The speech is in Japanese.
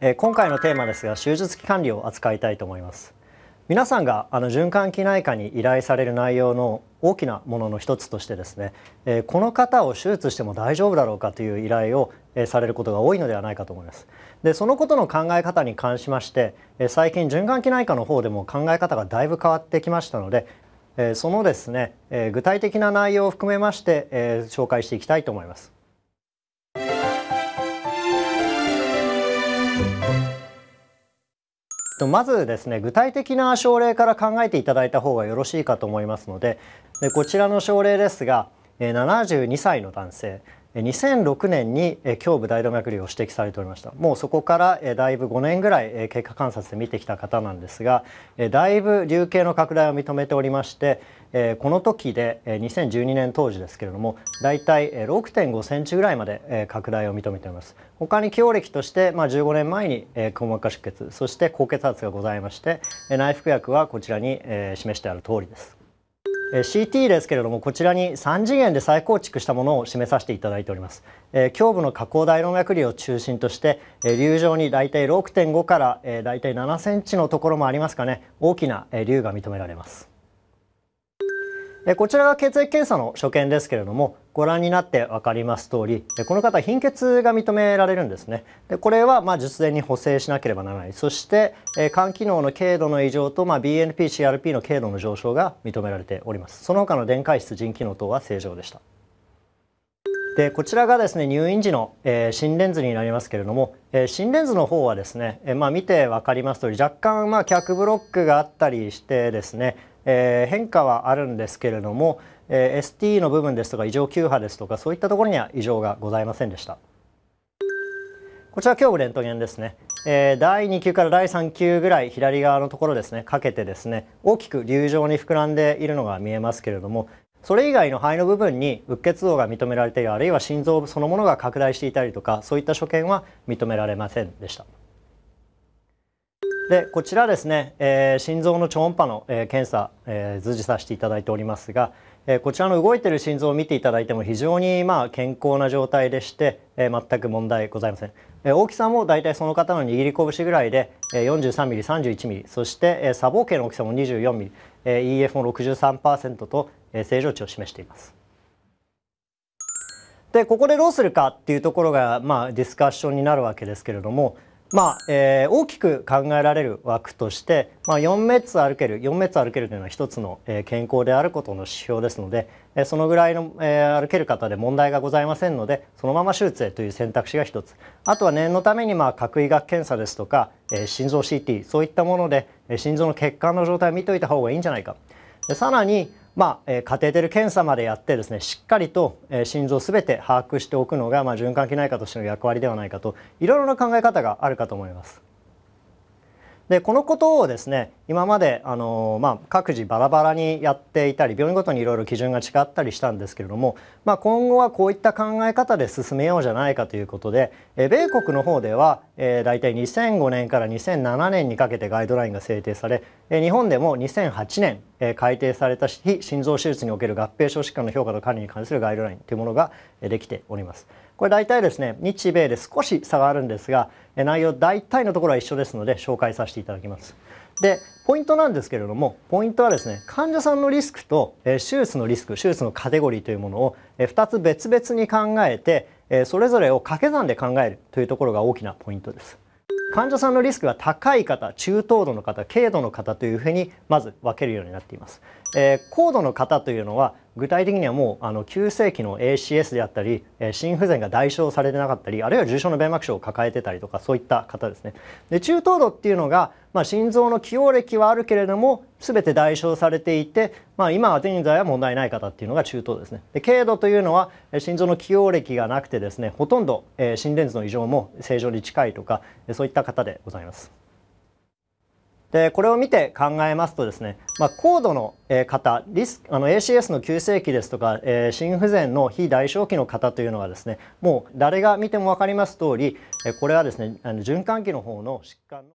え今回のテーマですが手術期管理を扱いたいと思います皆さんがあの循環器内科に依頼される内容の大きなものの一つとしてですね、えこの方を手術しても大丈夫だろうかという依頼を、えされることが多いのではないかと思いますでそのことの考え方に関しまして、え最近循環器内科の方でも考え方がだいぶ変わってきましたので、えそのですね、え具体的な内容を含めまして、え紹介していきたいと思いますまずですね具体的な症例から考えていただいた方がよろしいかと思いますのででこちらの症例ですが72歳の男性2006年に胸部大動脈瘤を指摘されておりましたもうそこからだいぶ5年ぐらい経過観察で見てきた方なんですがだいぶ流形の拡大を認めておりましてこの時で2012年当時ですけれどもだいたい6.5センチぐらいまで拡大を認めています他に既往歴としてまあ15年前にくも膜下出血そして高血圧がございまして内服薬はこちらに示してある通りです CT ですけれどもこちらに3次元で再構築したものを示させていただいております、え胸部の下降大動脈瘤を中心として、え瘤状に大体6.5から、え大体7センチのところもありますかね大きな、え瘤が認められますこちらが血液検査の所見ですけれどもご覧になって分かります通りこの方貧血が認められるんですねでこれはま術前に補正しなければならないそして肝機能の軽度の異常とま BNPCRP の軽度の上昇が認められておりますその他の電解質腎機能等は正常でしたでこちらがですね入院時の、えー、心電図になりますけれども、えー、心電図の方はですね、えー、まあ、見て分かります通り若干まあ脚ブロックがあったりしてですね、え変化はあるんですけれども、え ST の部分ですとか異常急波ですとかそういったところには異常がございませんでした。こちら胸部レントゲンですね、えー、第2級から第3級ぐらい左側のところですねかけてですね大きく流状に膨らんでいるのが見えますけれどもそれ以外の肺の部分にうっ血動が認められているあるいは心臓そのものが拡大していたりとかそういった所見は認められませんでした。でこちらですね、えー、心臓の超音波の、えー、検査、えー、随時させていただいておりますが、えー、こちらの動いてる心臓を見ていただいても非常にまあ健康な状態でして、えー、全く問題ございません。大きさも大体その方の握り拳ぐらいで 43mm31mm そして砂防径の大きさも 24mm EF も63%と正常値を示しています。でここでどうするかっていうところが、まあ、ディスカッションになるわけですけれどもまあえー、大きく考えられる枠として、まあ、4メッツ歩ける4メッツ歩けるというのは一つの、えー、健康であることの指標ですので、えー、そのぐらいの、えー、歩ける方で問題がございませんのでそのまま手術へという選択肢が一つあとは念のために、まあ、核医学検査ですとか、えー、心臓 CT そういったもので、えー、心臓の血管の状態を見ておいた方がいいんじゃないか。でさらにまあ、カテーテル検査までやってですねしっかりと心臓すべて把握しておくのが、まあ、循環器内科としての役割ではないかといろいろな考え方があるかと思います。でこのことをですね今まであの、まあ、各自バラバラにやっていたり病院ごとにいろいろ基準が違ったりしたんですけれども、まあ、今後はこういった考え方で進めようじゃないかということで、え米国の方では、えー、大体2005年から2007年にかけてガイドラインが制定され日本でも2008年改定された非心臓手術における合併症疾患の評価と管理に関するガイドラインというものができております。これ大体ですね日米で少し差があるんですが内容大体のところは一緒ですので紹介させていただきます。でポイントなんですけれどもポイントはですね患者さんのリスクと手術のリスク手術のカテゴリーというものを2つ別々に考えてそれぞれを掛け算で考えるというところが大きなポイントです。患者さんのリスクが高い方中等度の方軽度の方というふうにまず分けるようになっています、えー、高度の方というのは具体的にはもうあの急性期の ACS であったり、えー、心不全が代償されてなかったりあるいは重症の弁膜症を抱えてたりとかそういった方ですねで中等度っていうのが、まあ、心臓の既往歴はあるけれども全て代償されていて、まあ、今現在は問題ない方っていうのが中等ですねで軽度というのは心臓の起用歴がなくてですねほとんど、え心電図の異常も正常に近いとかそういった方でございますでこれを見て考えますとですね、まあ、高度の方リスあの ACS の急性期ですとか、えー、心不全の非代償期の方というのはですねもう誰が見ても分かります通りこれはですねあの循環器の方の疾患の